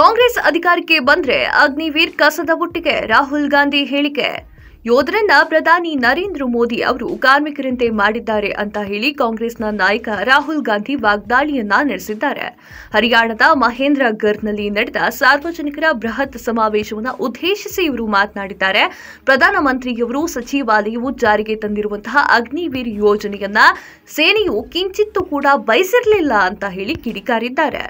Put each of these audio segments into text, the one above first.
ಕಾಂಗ್ರೆಸ್ ಅಧಿಕಾರಕ್ಕೆ ಬಂದ್ರೆ ಅಗ್ನಿವೀರ್ ಕಸದ ಬುಟ್ಟಿಗೆ ರಾಹುಲ್ ಗಾಂಧಿ ಹೇಳಿಕೆ ಯೋಧರನ್ನ ಪ್ರಧಾನಿ ನರೇಂದ್ರ ಮೋದಿ ಅವರು ಕಾರ್ಮಿಕರಂತೆ ಮಾಡಿದ್ದಾರೆ ಅಂತ ಹೇಳಿ ಕಾಂಗ್ರೆಸ್ನ ನಾಯಕ ರಾಹುಲ್ ಗಾಂಧಿ ವಾಗ್ದಾಳಿಯನ್ನ ನಡೆಸಿದ್ದಾರೆ ಹರಿಯಾಣದ ಮಹೇಂದ್ರ ಗರ್ನಲ್ಲಿ ನಡೆದ ಸಾರ್ವಜನಿಕರ ಬೃಹತ್ ಸಮಾವೇಶವನ್ನು ಉದ್ದೇಶಿಸಿ ಇವರು ಮಾತನಾಡಿದ್ದಾರೆ ಪ್ರಧಾನಮಂತ್ರಿಯವರು ಸಚಿವಾಲಯವು ಜಾರಿಗೆ ತಂದಿರುವಂತಹ ಅಗ್ನಿವೀರ್ ಯೋಜನೆಯನ್ನ ಸೇನೆಯು ಕಿಂಚಿತ್ತೂ ಕೂಡ ಬಯಸಿರಲಿಲ್ಲ ಅಂತ ಹೇಳಿ ಕಿಡಿಕಾರಿದ್ದಾರೆ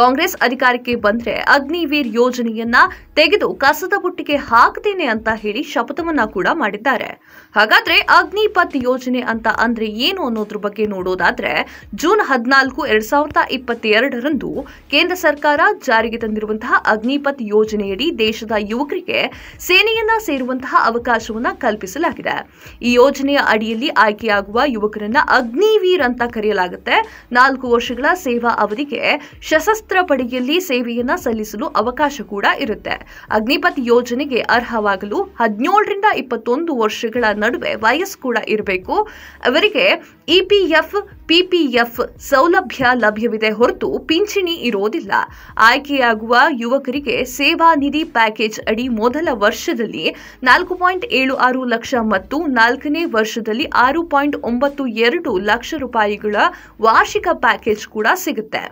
ಕಾಂಗ್ರೆಸ್ ಅಧಿಕಾರಕ್ಕೆ ಬಂದ್ರೆ ಅಗ್ನಿವೀರ್ ಯೋಜನೆಯನ್ನ ತೆಗೆದು ಕಸದ ಬುಟ್ಟಿಗೆ ಹಾಕ್ತೇನೆ ಅಂತ ಹೇಳಿ ಶಪಥವನ್ನ ಕೂಡ ಮಾಡಿದ್ದಾರೆ ಹಾಗಾದ್ರೆ ಅಗ್ನಿಪಥ್ ಯೋಜನೆ ಅಂತ ಅಂದ್ರೆ ಏನು ಅನ್ನೋದ್ರ ಬಗ್ಗೆ ನೋಡೋದಾದ್ರೆ ಜೂನ್ ಹದಿನಾಲ್ಕು ಎರಡ್ ಸಾವಿರದ ಇಪ್ಪತ್ತೆರಡರಂದು ಕೇಂದ್ರ ಸರ್ಕಾರ ಜಾರಿಗೆ ತಂದಿರುವಂತಹ ಅಗ್ನಿಪಥ್ ಯೋಜನೆಯಡಿ ದೇಶದ ಯುವಕರಿಗೆ ಸೇನೆಯನ್ನ ಸೇರುವಂತಹ ಅವಕಾಶವನ್ನ ಕಲ್ಪಿಸಲಾಗಿದೆ ಈ ಯೋಜನೆಯ ಅಡಿಯಲ್ಲಿ ಆಯ್ಕೆಯಾಗುವ ಯುವಕರನ್ನ ಅಗ್ನಿವೀರ್ ಅಂತ ಕರೆಯಲಾಗುತ್ತೆ ನಾಲ್ಕು ವರ್ಷಗಳ ಸೇವಾ ಅವಧಿಗೆ ಸಶಸ್ತ್ರ ಪಡೆಯಲ್ಲಿ ಸೇವೆಯನ್ನ ಸಲ್ಲಿಸಲು ಅವಕಾಶ ಕೂಡ ಇರುತ್ತೆ ಅಗ್ನಿಪಥ್ ಯೋಜನೆಗೆ ಅರ್ಹವಾಗಲು ಹದಿನೇಳರಿಂದ ಇಪ್ಪತ್ತೊಂದು ವರ್ಷಗಳ ನಡುವೆ ವಯಸ್ಸು ಕೂಡ ಇರಬೇಕು ಅವರಿಗೆ ಇ ಪಿ ಎಫ್ ಪಿಪಿಎಫ್ ಸೌಲಭ್ಯ ಲಭ್ಯವಿದೆ ಹೊರತು ಪಿಂಚಣಿ ಇರೋದಿಲ್ಲ ಆಯ್ಕೆಯಾಗುವ ಯುವಕರಿಗೆ ಸೇವಾ ನಿಧಿ ಪ್ಯಾಕೇಜ್ ಅಡಿ ಮೊದಲ ವರ್ಷದಲ್ಲಿ ನಾಲ್ಕು ಪಾಯಿಂಟ್ ಏಳು ಆರು ಲಕ್ಷ ಮತ್ತು ನಾಲ್ಕನೇ ವರ್ಷದಲ್ಲಿ ಆರು ಪಾಯಿಂಟ್ ಒಂಬತ್ತು ಎರಡು ಲಕ್ಷ ರೂಪಾಯಿಗಳ ವಾರ್ಷಿಕ ಪ್ಯಾಕೇಜ್ ಕೂಡ ಸಿಗುತ್ತೆ